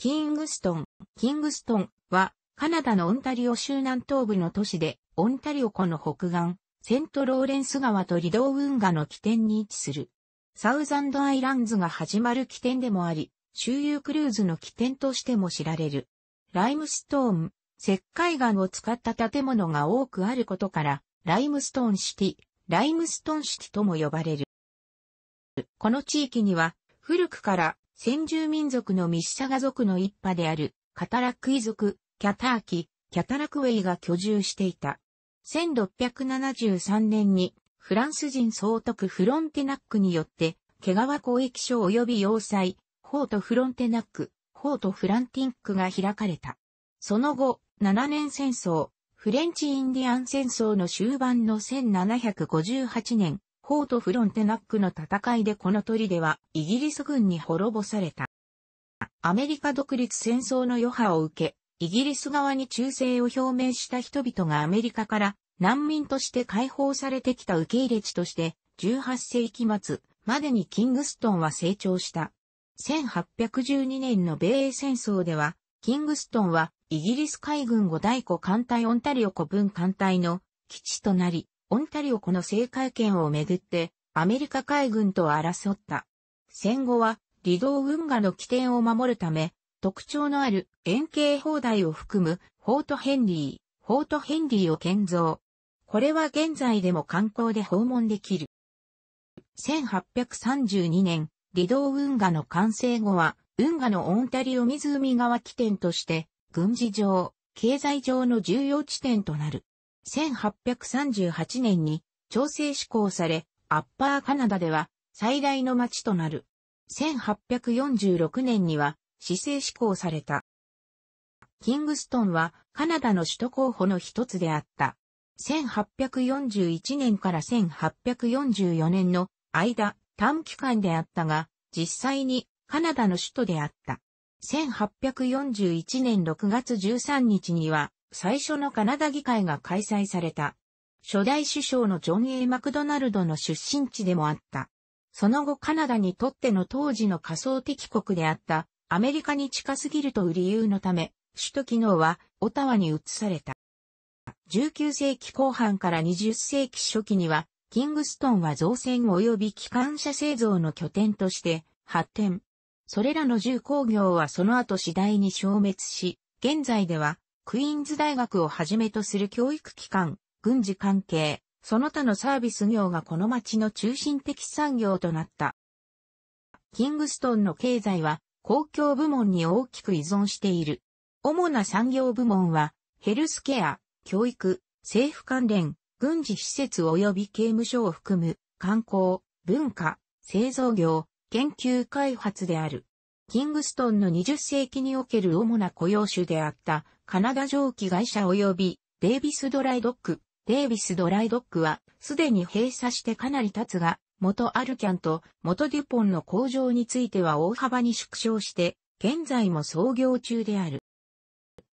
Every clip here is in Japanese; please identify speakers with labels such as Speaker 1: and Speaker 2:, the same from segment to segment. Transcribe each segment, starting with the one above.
Speaker 1: キングストン。キングストンは、カナダのオンタリオ州南東部の都市で、オンタリオ湖の北岸、セントローレンス川とリドー運河の起点に位置する。サウザンドアイランズが始まる起点でもあり、周遊クルーズの起点としても知られる。ライムストーン、石灰岩を使った建物が多くあることから、ライムストーンシティ、ライムストーンシティとも呼ばれる。この地域には、古くから先住民族のミッシャガ族の一派である、カタラクイ族、キャターキ、キャタラクウェイが居住していた。1673年に、フランス人総督フロンテナックによって、毛ワ交易所及び要塞、ホートフロンテナック、ホートフランティンクが開かれた。その後、7年戦争、フレンチインディアン戦争の終盤の1758年、フォートフロンテナックの戦いでこの砦はイギリス軍に滅ぼされた。アメリカ独立戦争の余波を受け、イギリス側に忠誠を表明した人々がアメリカから難民として解放されてきた受け入れ地として、18世紀末までにキングストンは成長した。1812年の米英戦争では、キングストンはイギリス海軍五大湖艦隊オンタリオ湖分艦隊の基地となり、オンタリオ湖の政界権をめぐってアメリカ海軍と争った。戦後は離島運河の起点を守るため、特徴のある円形砲台を含むフォートヘンリー、フォートヘンリーを建造。これは現在でも観光で訪問できる。1832年、離島運河の完成後は、運河のオンタリオ湖側起点として、軍事上、経済上の重要地点となる。1838年に調整施行され、アッパーカナダでは最大の町となる。1846年には市政施行された。キングストンはカナダの首都候補の一つであった。1841年から1844年の間、短期間であったが、実際にカナダの首都であった。1841年6月13日には最初のカナダ議会が開催された。初代首相のジョン・ A・ マクドナルドの出身地でもあった。その後カナダにとっての当時の仮想敵国であったアメリカに近すぎるという理由のため、首都機能はオタワに移された。19世紀後半から20世紀初期には、キングストンは造船及び機関車製造の拠点として発展。それらの重工業はその後次第に消滅し、現在ではクイーンズ大学をはじめとする教育機関、軍事関係、その他のサービス業がこの町の中心的産業となった。キングストンの経済は公共部門に大きく依存している。主な産業部門はヘルスケア、教育、政府関連、軍事施設及び刑務所を含む観光、文化、製造業、研究開発である。キングストンの20世紀における主な雇用種であったカナダ蒸気会社及びデイビスドライドック。デイビスドライドックはすでに閉鎖してかなり経つが、元アルキャンと元デュポンの工場については大幅に縮小して、現在も創業中である。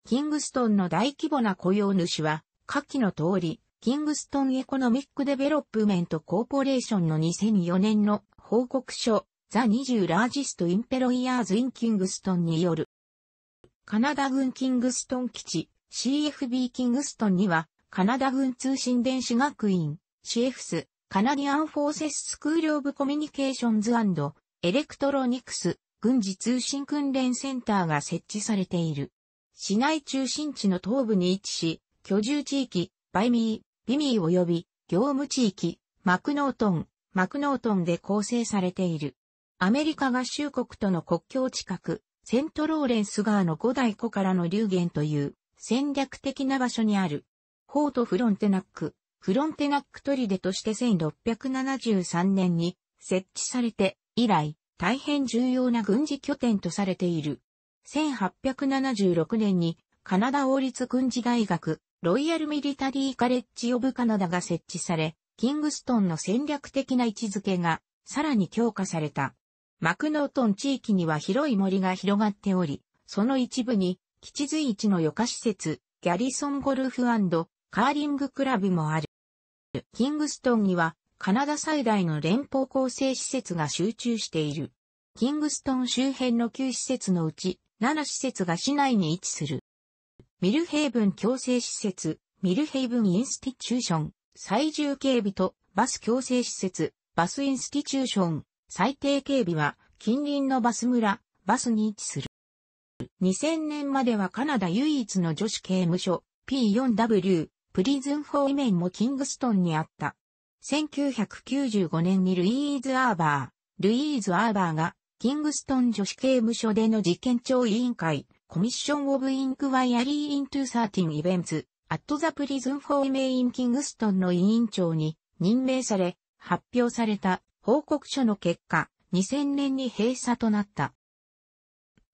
Speaker 1: キングストンの大規模な雇用主は、下記の通り、キングストンエコノミックデベロップメントコーポレーションの2004年の報告書、ザ・20ラージスト・インペロイヤーズ・イン・キングストンによるカナダ軍キングストン基地、CFB キングストンには、カナダ軍通信電子学院、CFS、カナディアンフォーセススクールオブコミュニケーションズエレクトロニクス、軍事通信訓練センターが設置されている。市内中心地の東部に位置し、居住地域、バイミー、ビミー及び業務地域、マクノートン、マクノートンで構成されている。アメリカ合衆国との国境近く、セントローレンス川の五大湖からの流源という戦略的な場所にある。フォートフロンテナック、フロンテナック砦として1673年に設置されて以来大変重要な軍事拠点とされている。1876年にカナダ王立軍事大学ロイヤルミリタリーカレッジオブカナダが設置され、キングストンの戦略的な位置づけがさらに強化された。マクノートン地域には広い森が広がっており、その一部に、基地随一の余暇施設、ギャリソンゴルフカーリングクラブもある。キングストンには、カナダ最大の連邦構成施設が集中している。キングストン周辺の9施設のうち、7施設が市内に位置する。ミルヘイブン共生施設、ミルヘイブンインスティチューション、最重警備とバス共生施設、バスインスティチューション、最低警備は近隣のバス村、バスに位置する。2000年まではカナダ唯一の女子刑務所 P4W プリズンフォーイメンもキングストンにあった。1995年にルイーズ・アーバー、ルイーズ・アーバーがキングストン女子刑務所での事件調委員会、コミッション・オブ・インクワイアリー・イントゥ・サーティン・イベンツ、アット・ザ・プリズン・フォー・イメイン・キングストンの委員長に任命され、発表された報告書の結果、2000年に閉鎖となった。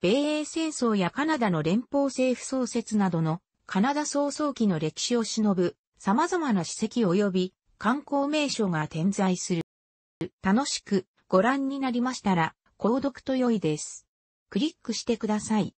Speaker 1: 米英戦争やカナダの連邦政府創設などのカナダ早々期の歴史を忍ぶ様々な史跡及び観光名所が点在する。楽しくご覧になりましたら、購読と良いです。クリックしてください。